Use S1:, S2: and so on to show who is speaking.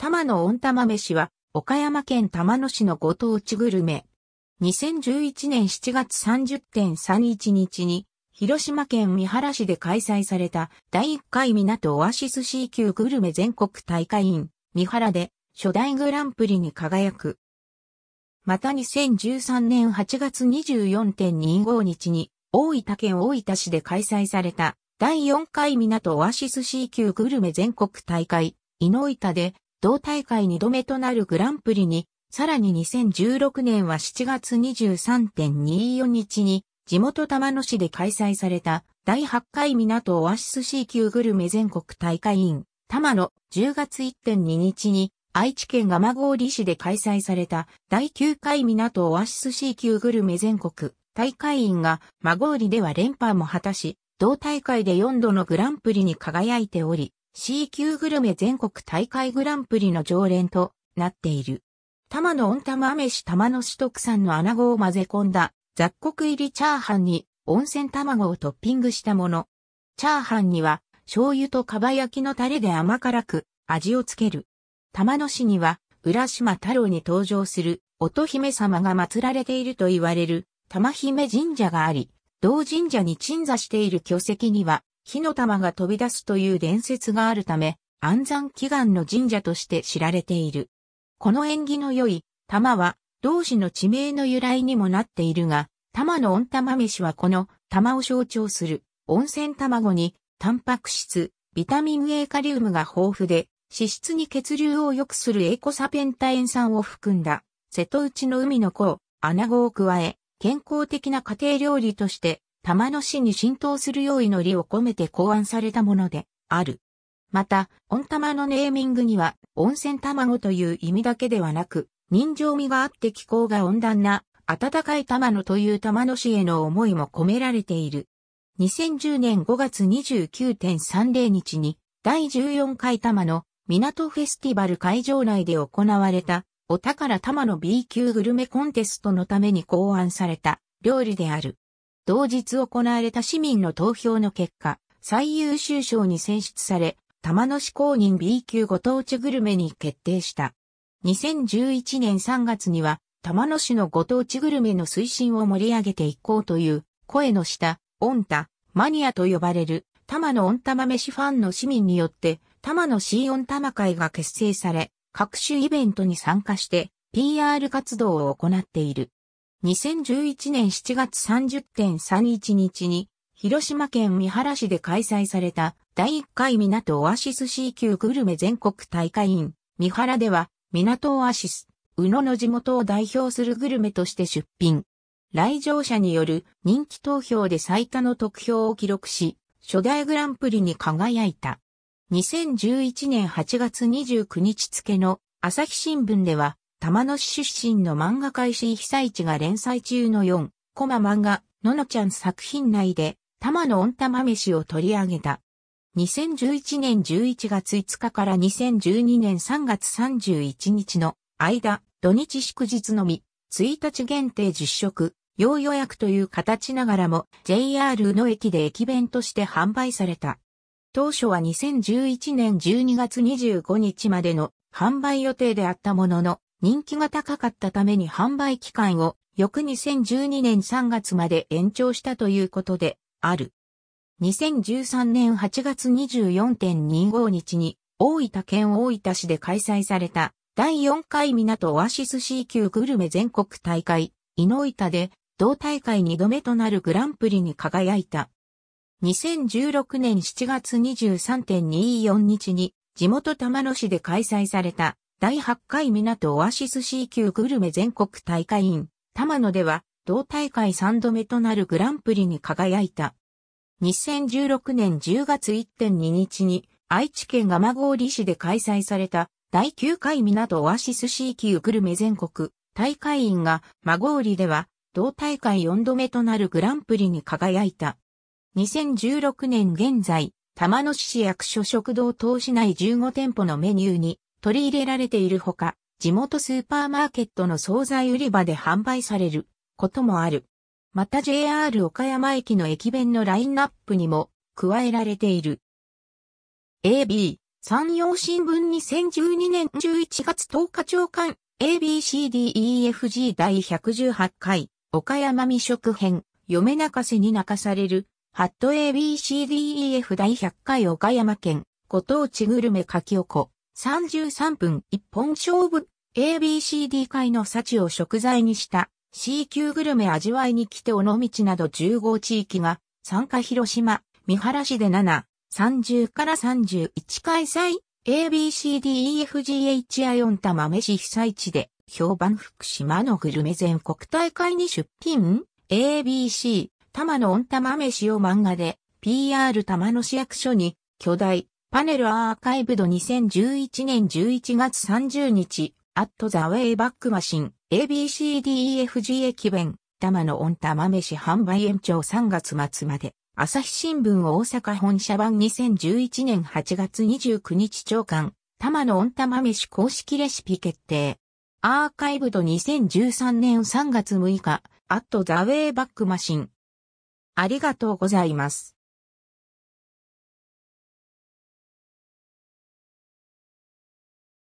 S1: 玉の温玉飯は、岡山県玉野市のご当地グルメ。2011年7月30.31日に、広島県三原市で開催された第1回港オアシス C 級グルメ全国大会員、三原で初代グランプリに輝く。また2013年8月24.25日に大分県大分市で開催された第4回港オアシス C 級グルメ全国大会、井の板で同大会2度目となるグランプリに、さらに2016年は7月23.24日に、地元玉野市で開催された、第8回港オアシス C 級グルメ全国大会員、玉野、10月1.2日に、愛知県蒲郡市で開催された、第9回港オアシス C 級グルメ全国大会員が、まゴでは連覇も果たし、同大会で4度のグランプリに輝いており、C 級グルメ全国大会グランプリの常連となっている。玉の温玉飯玉の市特産の穴子を混ぜ込んだ雑穀入りチャーハンに温泉卵をトッピングしたもの。チャーハンには醤油と蒲焼きのタレで甘辛く味をつける。玉野市には浦島太郎に登場する乙姫様が祀られていると言われる玉姫神社があり、同神社に鎮座している巨石には火の玉が飛び出すという伝説があるため、安産祈願の神社として知られている。この縁起の良い玉は、同志の地名の由来にもなっているが、玉の温玉飯はこの玉を象徴する温泉卵に、タンパク質、ビタミン A カリウムが豊富で、脂質に血流を良くするエコサペンタエン酸を含んだ、瀬戸内の海の子、穴子を加え、健康的な家庭料理として玉野市に浸透する用意のりを込めて考案されたものである。また、温玉のネーミングには、温泉卵という意味だけではなく、人情味があって気候が温暖な、暖かい玉野という玉野市への思いも込められている。2010年5月29.30日に、第14回玉野港フェスティバル会場内で行われた、お宝玉野 B 級グルメコンテストのために考案された料理である。同日行われた市民の投票の結果、最優秀賞に選出され、玉野市公認 B 級ご当地グルメに決定した。2011年3月には、玉野市のご当地グルメの推進を盛り上げていこうという、声の下、オンタ、マニアと呼ばれる、玉野オンタマ飯ファンの市民によって、玉野市オンタマ会が結成され、各種イベントに参加して、PR 活動を行っている。2011年7月30.31日に、広島県三原市で開催された第1回港オアシス C 級グルメ全国大会員三原では港オアシス、宇野の地元を代表するグルメとして出品。来場者による人気投票で最多の得票を記録し、初代グランプリに輝いた。2011年8月29日付の朝日新聞では、玉野市出身の漫画開始被災地が連載中の4コマ漫画、ののちゃん作品内で、玉野温玉飯を取り上げた。2011年11月5日から2012年3月31日の間、土日祝日のみ、1日限定10食、要予約という形ながらも JR の駅で駅弁として販売された。当初は2011年12月25日までの販売予定であったものの、人気が高かったために販売期間を翌2012年3月まで延長したということである。2013年8月24.25日に大分県大分市で開催された第4回港オアシス C 級グルメ全国大会、井の板で同大会2度目となるグランプリに輝いた。2016年7月23.24日に地元玉野市で開催された第8回港オアシス C 級グルメ全国大会員、玉野では、同大会3度目となるグランプリに輝いた。2016年10月1.2日に、愛知県蒲郡市で開催された、第9回港オアシス C 級グルメ全国大会員が、孫郡では、同大会4度目となるグランプリに輝いた。2016年現在、玉野市役所食堂等市内15店舗のメニューに、取り入れられているほか、地元スーパーマーケットの惣菜売り場で販売されることもある。また JR 岡山駅の駅弁のラインナップにも加えられている。AB、山陽新聞2012年11月10日朝刊 ABCDEFG 第118回岡山未食編嫁泣かせに泣かされるハット ABCDEF 第100回岡山県ご当地グルメ書き起こ33分一本勝負 ABCD 会の幸を食材にした C 級グルメ味わいに来て尾道など15地域が参加広島、三原市で7、30から31開催 ABCDEFGHI4 玉飯被災地で評判福島のグルメ全国大会に出品 ABC 玉の温玉飯を漫画で PR 玉の市役所に巨大パネルアーカイブド2011年11月30日、アットザウェイバックマシン、ABCDEFG 駅弁、玉の温玉飯販売延長3月末まで、朝日新聞大阪本社版2011年8月29日長官、玉の温玉飯公式レシピ決定。アーカイブド2013年3月6日、アットザウェイバックマシン。ありがとうございます。